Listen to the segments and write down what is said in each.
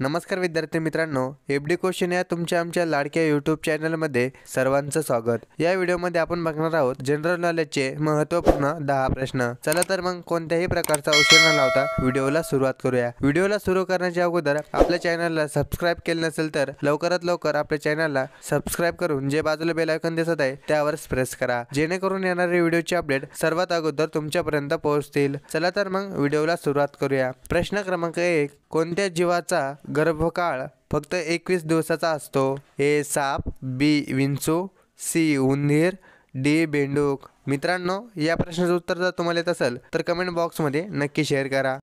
नमस्कार विद्यार्थी मित्रांनो एफ डी क्वेश्चन या तुमच्या आमच्या लाडक्या यूट्यूब चॅनलमध्ये सर्वांचं स्वागत या व्हिडिओमध्ये आपण बघणार आहोत जनरल नॉलेजचे महत्वपूर्ण दहा प्रश्न चला तर मग कोणत्याही प्रकारचा उशीर न लावता व्हिडिओला सुरुवात करूया व्हिडिओला सुरू करण्याच्या अगोदर आपल्या चॅनलला सबस्क्राईब केलं नसेल तर लवकरात लवकर आपल्या चॅनलला सबस्क्राईब करून जे बाजूला बेलायकन दिसत आहे त्यावर प्रेस करा जेणेकरून येणारे व्हिडिओचे अपडेट सर्वात अगोदर तुमच्यापर्यंत पोहोचतील चला तर मग व्हिडिओला सुरुवात करूया प्रश्न क्रमांक एक कोणत्या जीवाचा गर्भकाळ फक्त एकवीस दिवसाचा असतो ए साप बी विंचू सी उंदीर डी बेंडूक मित्रांनो या प्रश्नाचं उत्तर जर तुम्हाला येत असेल तर कमेंट बॉक्समध्ये नक्की शेअर करा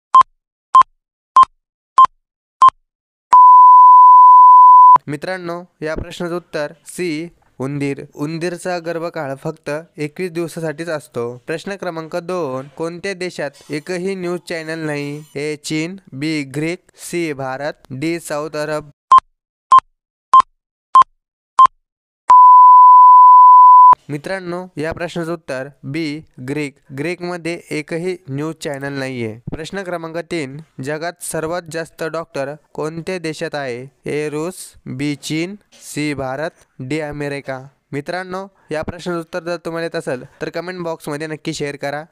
मित्रांनो या प्रश्नाचं उत्तर सी उंदीर उंदीरचा गर्भकाळ फक्त एकवीस दिवसासाठीच असतो प्रश्न क्रमांक दोन कोणत्या देशात एकही न्यूज चॅनल नाही ए चीन B Greek C Bharat D south अरब मित्रांनो या प्रश्नाचं उत्तर बी ग्रीक ग्रीकमध्ये एकही न्यूज चॅनल नाही आहे प्रश्न क्रमांक तीन जगात सर्वात जास्त डॉक्टर कोणत्या देशात आहे ए रूस बी चीन सी भारत डी अमेरिका मित्रांनो या प्रश्नाचं उत्तर जर तुम्हाला येत असेल तर कमेंट बॉक्समध्ये नक्की शेअर करा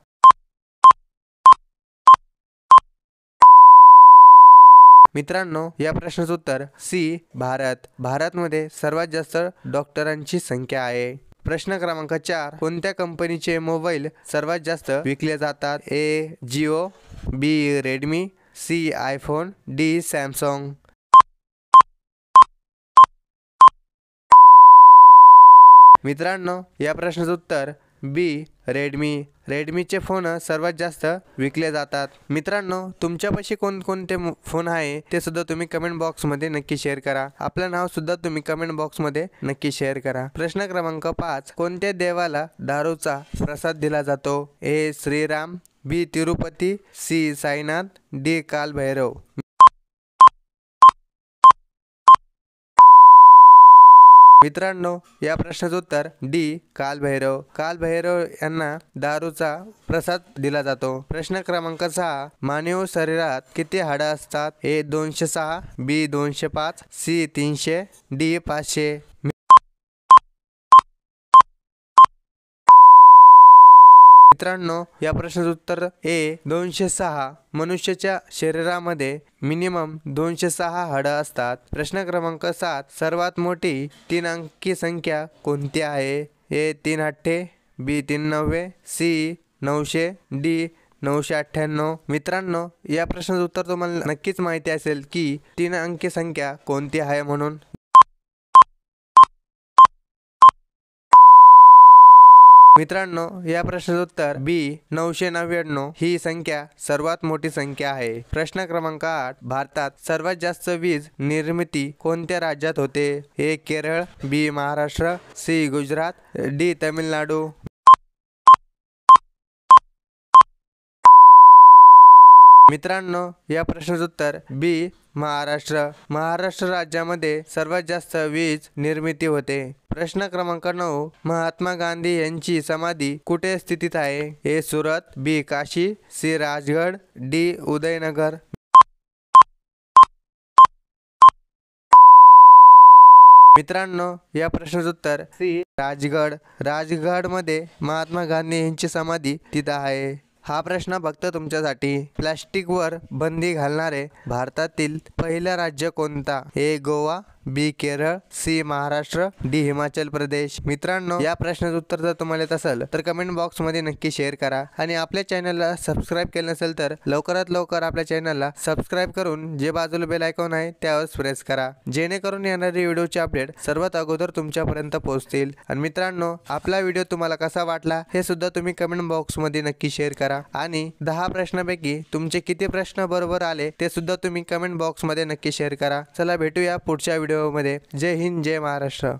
मित्रांनो या प्रश्नाचं उत्तर सी भारत भारतमध्ये सर्वात जास्त डॉक्टरांची संख्या आहे प्रश्न क्रमांक चार कोणत्या कंपनीचे मोबाईल सर्वात जास्त विकले जातात A Jio B Redmi C iPhone D Samsung मित्रांनो या प्रश्नाचं उत्तर बी रेडमी रेडमीचे फोन सर्वात जास्त विकले जातात मित्रांनो तुमच्यापाशी कोणकोणते फोन आहे ते सुद्धा तुम्ही कमेंट बॉक्समध्ये नक्की शेअर करा आपलं नाव सुद्धा तुम्ही कमेंट बॉक्समध्ये नक्की शेअर करा प्रश्न क्रमांक पाच कोणत्या देवाला दारूचा प्रसाद दिला जातो A Shriram B Tirupati C Sainath D Kalbhairav मित्रांनो या प्रश्नाचं उत्तर डी कालभैरव कालभैरव यांना दारूचा प्रसाद दिला जातो प्रश्न क्रमांक सहा मानव शरीरात किती हाडं असतात ए दोनशे सहा बी दोनशे पाच सी तीनशे डी पाचशे मित्रांनो या प्रश्नाचं उत्तर ए दोनशे सहा मनुष्याच्या शरीरामध्ये मिनिमम दोनशे सहा हड असतात प्रश्न क्रमांक सात सर्वात मोठी तीन अंकी संख्या कोणती आहे ए तीन अठ्ठे बी तीन नव्वे सी नऊशे डी नऊशे अठ्ठ्याण्णव मित्रांनो या प्रश्नाचं उत्तर तुम्हाला नक्कीच माहिती असेल की तीन अंकी संख्या कोणती आहे म्हणून मित्रांनो या प्रश्नाचं उत्तर बी नऊशे नव्याण्णव ही संख्या सर्वात मोठी संख्या आहे प्रश्न क्रमांक आठ भारतात सर्वात जास्त वीज निर्मिती कोणत्या राज्यात होते ए केरळ बी महाराष्ट्र सी गुजरात डी तमिळनाडू मित्रांनो या प्रश्नाचं उत्तर बी महाराष्ट्र महाराष्ट्र राज्यामध्ये सर्वात जास्त वीज निर्मिती होते प्रश्न क्रमांक नऊ महात्मा गांधी यांची समाधी कुठे स्थितीत आहे A Surat B Kashi C Rajgad D Udaynagar मित्रांनो या प्रश्नाचं उत्तर सी राजगड राजगडमध्ये महात्मा गांधी यांची समाधी तिथं आहे हा प्रश्न फक्त तुमच्यासाठी प्लॅस्टिकवर बंदी घालणारे भारतातील पहिलं राज्य कोणता A Goa B Kerala C Maharashtra D Himachal Pradesh मित्रांनो या प्रश्नाचं उत्तर जर तुम्हाला येत असेल तर कमेंट बॉक्स मध्ये नक्की शेअर करा आणि आपल्या चॅनलला सबस्क्राईब केलं नसेल तर लवकरात लवकर आपल्या चॅनलला सबस्क्राईब करून जे बाजूला बेल ऐकून आहे त्यावर प्रेस करा जेणेकरून येणारे व्हिडिओचे अपडेट सर्वात अगोदर तुमच्यापर्यंत पोहोचतील आणि मित्रांनो आपला व्हिडिओ तुम्हाला कसा वाटला हे सुद्धा तुम्ही कमेंट बॉक्स मध्ये नक्की शेअर करा आणि दहा प्रश्नापैकी तुमचे किती प्रश्न बरोबर आले ते सुद्धा तुम्ही कमेंट बॉक्स मध्ये नक्की शेअर करा चला भेटूया पुढच्या व्हिडिओ व्हिडिओमध्ये जय हिंद जय महाराष्ट्र